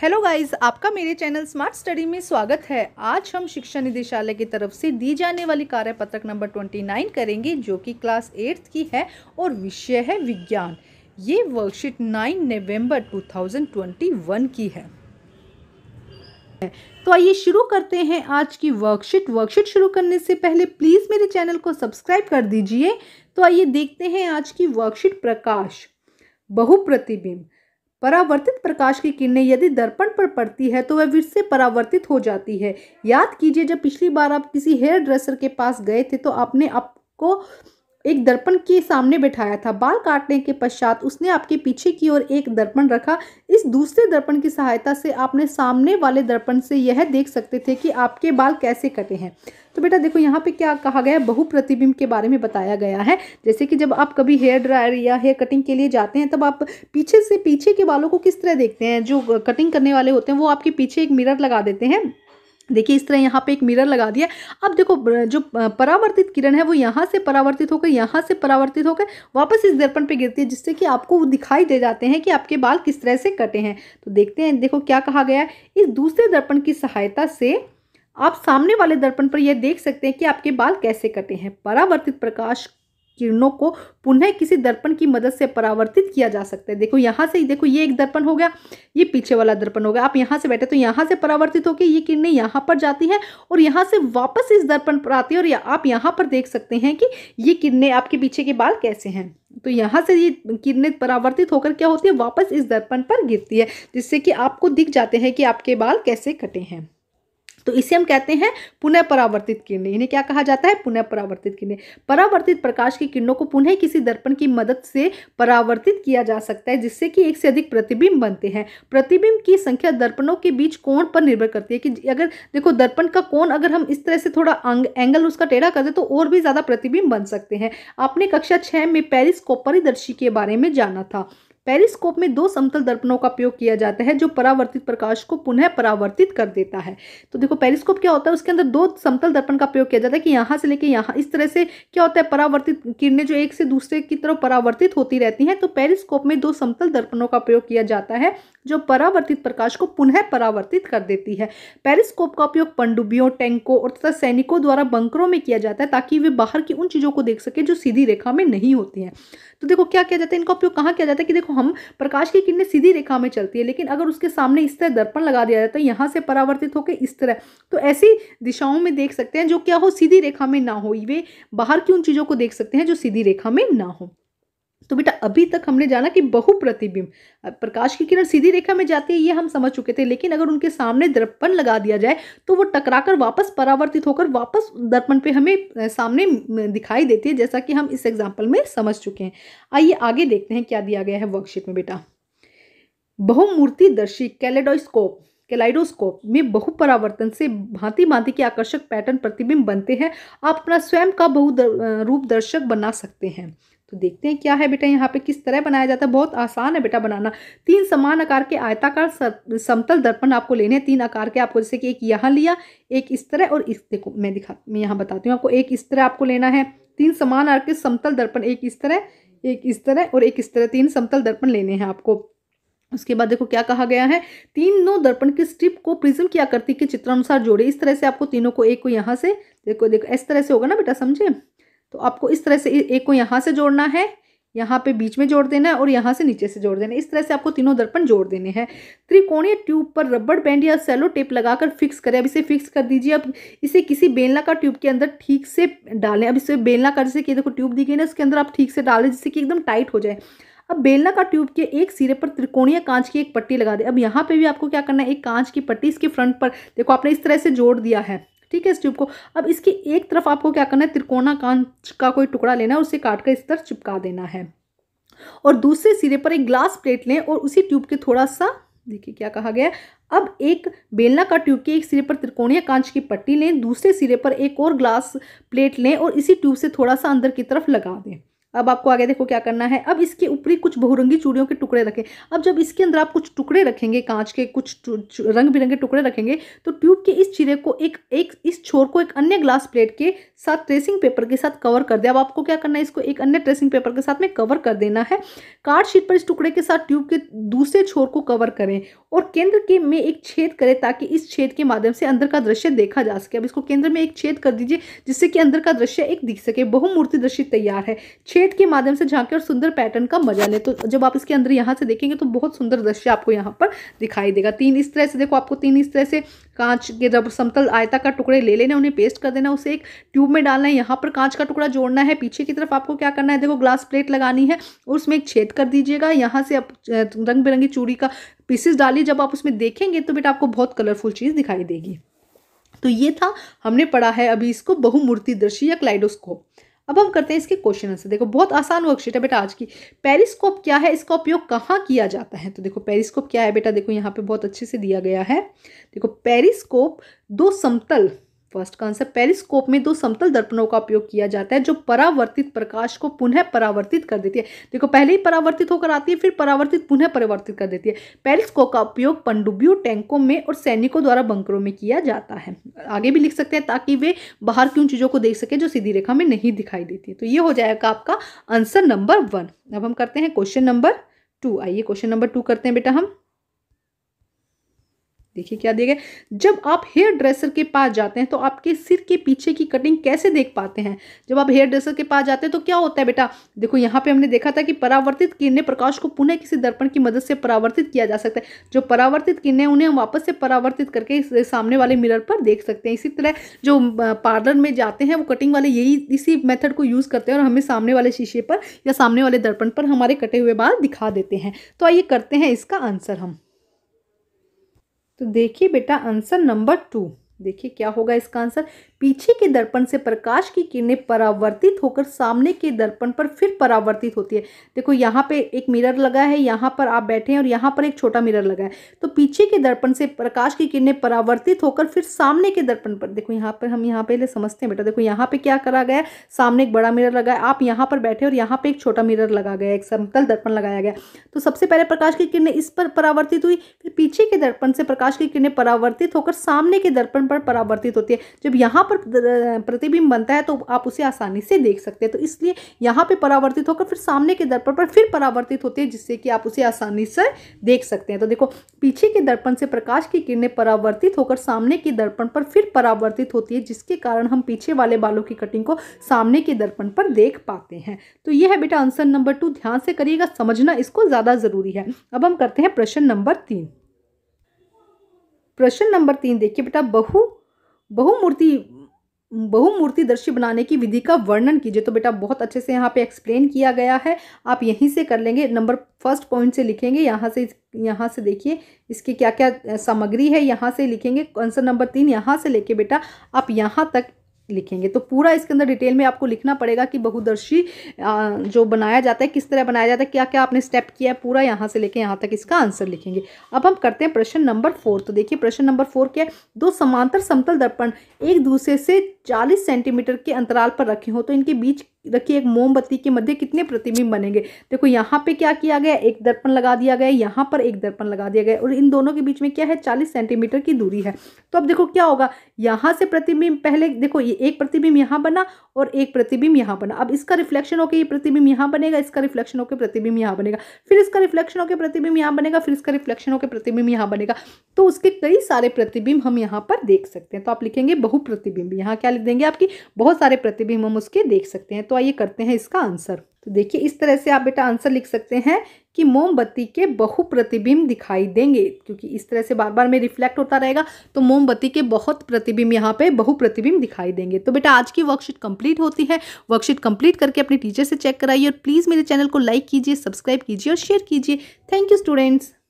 hello guys आपका मेरे channel smart study में स्वागत है आज हम शिक्षा निदेशालय की तरफ से दी जाने वाली कार्यपत्रक नंबर 29 करेंगे जो कि क्लास एट्थ की है और विषय है विज्ञान ये वर्कशीट 9 नवंबर 2021 की है तो आइए शुरू करते हैं आज की वर्कशीट वर्कशीट शुरू करने से पहले प्लीज़ मेरे चैनल को सब्सक्राइब कर दीजिए तो आइए देखते हैं आज की वर्कशीट प्रकाश बहुप्रतिबिंब परावर्तित प्रकाश की किरणें यदि दर्पण पर पड़ती है तो वह फिर से परावर्तित हो जाती है याद कीजिए जब पिछली बार आप किसी हेयर ड्रेसर के पास गए थे तो आपने आपको एक दर्पण के सामने बैठाया था बाल काटने के पश्चात उसने आपके पीछे की ओर एक दर्पण रखा इस दूसरे दर्पण की सहायता से आपने सामने वाले दर्पण से यह देख सकते थे कि आपके बाल कैसे कटे हैं तो बेटा देखो यहाँ पे क्या कहा गया है बहु प्रतिबिंब के बारे में बताया गया है जैसे कि जब आप कभी हेयर ड्रायर या हेयर कटिंग के लिए जाते हैं तब आप पीछे से पीछे के बालों को किस तरह देखते हैं जो कटिंग करने वाले होते हैं वो आपके पीछे एक मिरर लगा देते हैं देखिए इस तरह यहाँ पे एक मिरर लगा दिया अब देखो जो परावर्तित किरण है वो यहाँ से परावर्तित होकर यहाँ से परावर्तित होकर वापस इस दर्पण पे गिरती है जिससे कि आपको दिखाई दे जाते हैं कि आपके बाल किस तरह से कटे हैं तो देखते हैं देखो क्या कहा गया है इस दूसरे दर्पण की सहायता से आप सामने वाले दर्पण पर यह देख सकते हैं कि आपके बाल कैसे कटे हैं परावर्तित प्रकाश किरणों को पुनः किसी दर्पण की मदद से परावर्तित किया जा सकता है देखो यहाँ से ही देखो ये एक दर्पण हो गया ये पीछे वाला दर्पण हो गया आप यहाँ से बैठे तो यहाँ से परावर्तित होकर ये किरणें यहाँ पर जाती हैं और यहाँ से वापस इस दर्पण पर आती है और आप यहाँ पर देख सकते हैं कि ये किरणें आपके पीछे के बाल कैसे हैं तो यहाँ से ये किरणें परावर्तित होकर क्या होती है वापस इस दर्पण पर गिरती है जिससे कि आपको दिख जाते हैं कि आपके बाल कैसे कटे हैं तो इसे हम कहते हैं पुनः परावर्तित किरणें इन्हें क्या कहा जाता है पुनः परावर्तित किरणें परावर्तित प्रकाश की किरणों को पुनः किसी दर्पण की मदद से परावर्तित किया जा सकता है जिससे कि एक से अधिक प्रतिबिंब बनते हैं प्रतिबिंब की संख्या दर्पणों के बीच कोण पर निर्भर करती है कि अगर देखो दर्पण का कोण अगर हम इस तरह से थोड़ा एंगल उसका टेढ़ा कर दें तो और भी ज़्यादा प्रतिबिंब बन सकते हैं आपने कक्षा छः में पेरिस कोपरिदर्शी के बारे में जाना था पेरिस्कोप में दो समतल दर्पणों का प्रयोग किया जाता है जो परावर्तित प्रकाश को पुनः परावर्तित कर देता है तो देखो पेरिस्कोप क्या होता है उसके अंदर दो समतल दर्पण का प्रयोग किया जाता है कि यहाँ से लेके यहाँ इस तरह से क्या होता है परावर्तित किरणें जो एक से दूसरे की तरफ परावर्तित होती रहती हैं तो पेरिस्कोप में दो समतल दर्पणों का प्रयोग किया जाता है जो परावर्तित प्रकाश को पुनः परावर्तित कर देती है पेरिस्कोप का उपयोग पंडुबियों टैंकों और तथा सैनिकों द्वारा बंकरों में किया जाता है ताकि वे बाहर की उन चीज़ों को देख सके जो सीधी रेखा में नहीं होती हैं तो देखो क्या किया जाता है इनका उपयोग कहाँ किया जाता है कि देखो हम प्रकाश की किरणें सीधी रेखा में चलती है लेकिन अगर उसके सामने इस तरह दर्पण लगा दिया जाता तो है यहाँ से परावर्तित होकर इस तरह तो ऐसी दिशाओं में देख सकते हैं जो क्या हो सीधी रेखा में ना हो वे बाहर की उन चीज़ों को देख सकते हैं जो सीधी रेखा में ना हो तो बेटा अभी तक हमने जाना कि बहु प्रतिबिंब प्रकाश की किरण सीधी रेखा में जाती है ये हम समझ चुके थे लेकिन अगर उनके सामने दर्पण लगा दिया जाए तो वो टकराकर वापस परावर्तित होकर वापस दर्पण पे हमें सामने दिखाई देती है जैसा कि हम इस एग्जाम्पल में समझ चुके हैं आइए आगे देखते हैं क्या दिया गया है वर्कशीट में बेटा बहुमूर्ति दर्शी कैलेडोस्कोप कैलाइडोस्कोप में बहुपरावर्तन से भांति भांति के आकर्षक पैटर्न प्रतिबिंब बनते हैं आप अपना स्वयं का बहु रूप दर्शक बना सकते हैं तो देखते हैं क्या है बेटा यहाँ पे किस तरह बनाया जाता है बहुत आसान है बेटा बनाना तीन समान आकार के आयताकार समतल दर्पण आपको लेने हैं तीन आकार के आपको जैसे कि एक यहाँ लिया एक इस तरह और इस देखो मैं दिखा मैं यहाँ बताती हूँ आपको एक इस तरह आपको लेना है तीन समान आकार के समतल दर्पण एक इस तरह एक इस तरह और एक इस तरह तीन समतल दर्पण लेने हैं आपको उसके बाद देखो क्या कहा गया है तीनों दर्पण के स्ट्रिप को प्रिज्म की आकृति के चित्रानुसार जोड़े इस तरह से आपको तीनों को एक को यहाँ से देखो देखो इस तरह से होगा ना बेटा समझे तो आपको इस तरह से एक को यहाँ से जोड़ना है यहाँ पे बीच में जोड़ देना है और यहाँ से नीचे से जोड़ देना है इस तरह से आपको तीनों दर्पण जोड़ देने हैं त्रिकोणीय ट्यूब पर रबड़ बैंड या सेलो टेप लगाकर फिक्स करें अब इसे फिक्स कर दीजिए अब इसे किसी बेलना का ट्यूब के अंदर ठीक से डालें अब इसे कर जैसे कि देखो ट्यूब दी गई ना उसके अंदर आप ठीक से डालें जिससे कि एकदम टाइट हो जाए अब बेलना का ट्यूब के एक सिरे पर त्रिकोणीय कांच की एक पट्टी लगा दे अब यहाँ पर भी आपको क्या करना है एक कांच की पट्टी इसके फ्रंट पर देखो आपने इस तरह से जोड़ दिया है ठीक है इस ट्यूब को अब इसकी एक तरफ आपको क्या करना है त्रिकोणा कांच का कोई टुकड़ा लेना है उसे काट कर इस तरफ चिपका देना है और दूसरे सिरे पर एक ग्लास प्लेट लें और उसी ट्यूब के थोड़ा सा देखिए क्या कहा गया अब एक बेलना का ट्यूब के एक सिरे पर त्रिकोणीय कांच की पट्टी लें दूसरे सिरे पर एक और ग्लास प्लेट लें और इसी ट्यूब से थोड़ा सा अंदर की तरफ लगा दें अब आपको आगे देखो क्या करना है अब इसके ऊपरी कुछ बहुरंगी चूड़ियों के टुकड़े रखें अब जब इसके अंदर आप कुछ टुकड़े रखेंगे कांच के कुछ रंग बिरंगे टुकड़े रखेंगे तो ट्यूब के इस चिरे को एक एक इस छोर को एक अन्य ग्लास प्लेट के साथ ट्रेसिंग पेपर के साथ कवर कर दे अब आपको क्या करना है इसको एक अन्य ट्रेसिंग पेपर के साथ में कवर कर देना है कार्ड शीट पर इस टुकड़े के साथ ट्यूब के दूसरे छोर को कवर करें और केंद्र के में एक छेद करें ताकि इस छेद के माध्यम से अंदर का दृश्य देखा जा सके अब इसको केंद्र में एक छेद कर दीजिए जिससे कि अंदर का दृश्य एक दिख सके बहुमूर्ति दृश्य तैयार है छेद के माध्यम से झांके और सुंदर पैटर्न का मजा ले तो जब आप इसके अंदर यहाँ से देखेंगे तो बहुत सुंदर दृश्य आपको यहाँ पर दिखाई देगा तीन इस तरह से देखो आपको तीन इस तरह से कांच के जब समतल आयता का टुकड़े ले लेना उन्हें पेस्ट कर देना उसे एक ट्यूब में डालना है यहाँ पर कांच का टुकड़ा जोड़ना है पीछे की तरफ आपको क्या करना है देखो ग्लास प्लेट लगानी है और उसमें एक छेद कर दीजिएगा यहाँ से आप रंग बिरंगी चूड़ी का पीसेस डालिए जब आप उसमें देखेंगे तो बेटा आपको बहुत कलरफुल चीज़ दिखाई देगी तो ये था हमने पढ़ा है अभी इसको बहुमूर्ति दर्शी या क्लाइडोस्कोप अब हम करते हैं इसके क्वेश्चन आंसर देखो बहुत आसान वर्कशीट है बेटा आज की पेरिस्कोप क्या है इसका उपयोग कहाँ किया जाता है तो देखो पेरिस्कोप क्या है बेटा देखो यहाँ पे बहुत अच्छे से दिया गया है देखो पेरिस्कोप दो समतल फर्स्ट का आंसर पेरिस्कोप में दो समतल दर्पणों का उपयोग किया जाता है जो परावर्तित प्रकाश को पुनः परावर्तित कर देती है देखो पहले ही परावर्तित होकर आती है फिर परावर्तित पुनः परिवर्तित कर देती है पेरिस्कोप का उपयोग पंडुबियों टैंकों में और सैनिकों द्वारा बंकरों में किया जाता है आगे भी लिख सकते हैं ताकि वे बाहर की उन चीज़ों को देख सके जो सीधी रेखा में नहीं दिखाई देती तो ये हो जाएगा आपका आंसर नंबर वन अब हम करते हैं क्वेश्चन नंबर टू आइए क्वेश्चन नंबर टू करते हैं बेटा हम देखिए क्या दिया जब आप हेयर ड्रेसर के पास जाते हैं तो आपके सिर के पीछे की कटिंग कैसे देख पाते हैं जब आप हेयर ड्रेसर के पास जाते हैं तो क्या होता है बेटा देखो यहाँ पे हमने देखा था कि परावर्तित किरणें प्रकाश को पुनः किसी दर्पण की मदद से परावर्तित किया जा सकता है जो परावर्तित किरणें उन्हें हम वापस से परावर्तित करके इस सामने वाले मिरर पर देख सकते हैं इसी तरह जो पार्लर में जाते हैं वो कटिंग वाले यही इसी मेथड को यूज़ करते हैं और हमें सामने वाले शीशे पर या सामने वाले दर्पण पर हमारे कटे हुए बाल दिखा देते हैं तो आइए करते हैं इसका आंसर हम तो देखिए बेटा आंसर नंबर टू देखिए क्या होगा इसका आंसर पीछे के दर्पण से प्रकाश की किरणें परावर्तित होकर सामने के दर्पण पर फिर परावर्तित होती है देखो यहाँ पे एक मिरर लगा है यहाँ पर आप बैठे हैं और यहाँ पर एक छोटा मिरर लगा है तो पीछे के दर्पण से प्रकाश की किरणें परावर्तित होकर फिर सामने के दर्पण पर देखो यहाँ पर हम यहाँ पे समझते हैं बेटा देखो यहाँ पे क्या करा गया सामने एक बड़ा मिरर लगा है आप यहाँ पर बैठे और यहाँ पे एक छोटा मिरर लगा गया एक समतल दर्पण लगाया गया तो सबसे पहले प्रकाश की किरणें इस पर परावर्तित हुई फिर पीछे के दर्पण से प्रकाश की किरणें परावर्तित होकर सामने के दर्पण पर परावर्तित होती है जब यहाँ पर पर प्रतिबिंब बनता है तो आप उसे आसानी से देख सकते हैं तो इसलिए यहाँ पे परावर्तित होकर फिर सामने के दर्पण पर फिर परावर्तित होते हैं जिससे कि आप उसे आसानी से देख सकते हैं तो देखो पीछे के दर्पण से प्रकाश की किरणें परावर्तित होकर सामने के दर्पण पर फिर परावर्तित होती है जिसके कारण हम पीछे वाले बालों की कटिंग को सामने के दर्पण पर देख पाते हैं तो ये है बेटा आंसर नंबर टू ध्यान से करिएगा समझना इसको ज़्यादा ज़रूरी है अब हम करते हैं प्रश्न नंबर तीन प्रश्न नंबर तीन देखिए बेटा बहु बहुमूर्ति बहुमूर्ति बनाने की विधि का वर्णन कीजिए तो बेटा बहुत अच्छे से यहाँ पे एक्सप्लेन किया गया है आप यहीं से कर लेंगे नंबर फर्स्ट पॉइंट से लिखेंगे यहाँ से यहाँ से देखिए इसकी क्या क्या सामग्री है यहाँ से लिखेंगे आंसर नंबर तीन यहाँ से लेके बेटा आप यहाँ तक लिखेंगे तो पूरा इसके अंदर डिटेल में आपको लिखना पड़ेगा कि बहुदर्शी जो बनाया जाता है किस तरह बनाया जाता है क्या क्या आपने स्टेप किया है पूरा यहाँ से लेके यहाँ तक इसका आंसर लिखेंगे अब हम करते हैं प्रश्न नंबर फोर तो देखिए प्रश्न नंबर फोर क्या है दो समांतर समतल दर्पण एक दूसरे से चालीस सेंटीमीटर के अंतराल पर रखे हो तो इनके बीच रखी एक मोमबत्ती के मध्य कितने प्रतिबिंब बनेंगे देखो यहाँ पे क्या किया गया एक दर्पण लगा दिया गया यहाँ पर एक दर्पण लगा दिया गया और इन दोनों के बीच में क्या है चालीस सेंटीमीटर की दूरी है तो अब देखो क्या होगा यहाँ से प्रतिबिंब पहले देखो ये एक प्रतिबिंब यहाँ बना और एक प्रतिबिंब यहाँ बना अब इसका रिफ्लेक्शन होकर ये प्रतिबिंब यहाँ बनेगा इसका रिफ्लेक्शन होकर प्रतिबिंब यहाँ बनेगा फिर इसका रिफ्लेक्शन होकर प्रतिबिंब यहाँ बनेगा फिर इसका रिफ्लेक्शन होकर प्रतिबिंब यहाँ बनेगा तो उसके कई सारे प्रतिबिंब हम यहाँ पर देख सकते हैं तो आप लिखेंगे बहुप्रतिबिंब यहाँ क्या लिख देंगे आपकी बहुत सारे प्रतिबिंब हम उसके देख सकते हैं तो आइए करते हैं इसका आंसर तो देखिए इस तरह से आप बेटा आंसर लिख सकते हैं कि मोमबत्ती के बहु प्रतिबिंब दिखाई देंगे क्योंकि इस तरह से बार बार में रिफ्लेक्ट होता रहेगा तो मोमबत्ती के बहुत प्रतिबिंब यहाँ पे बहु प्रतिबिंब दिखाई देंगे तो बेटा आज की वर्कशीट कंप्लीट होती है वर्कशीट कंप्लीट करके अपने टीचर से चेक कराइए और प्लीज़ मेरे चैनल को लाइक कीजिए सब्सक्राइब कीजिए और शेयर कीजिए थैंक यू स्टूडेंट्स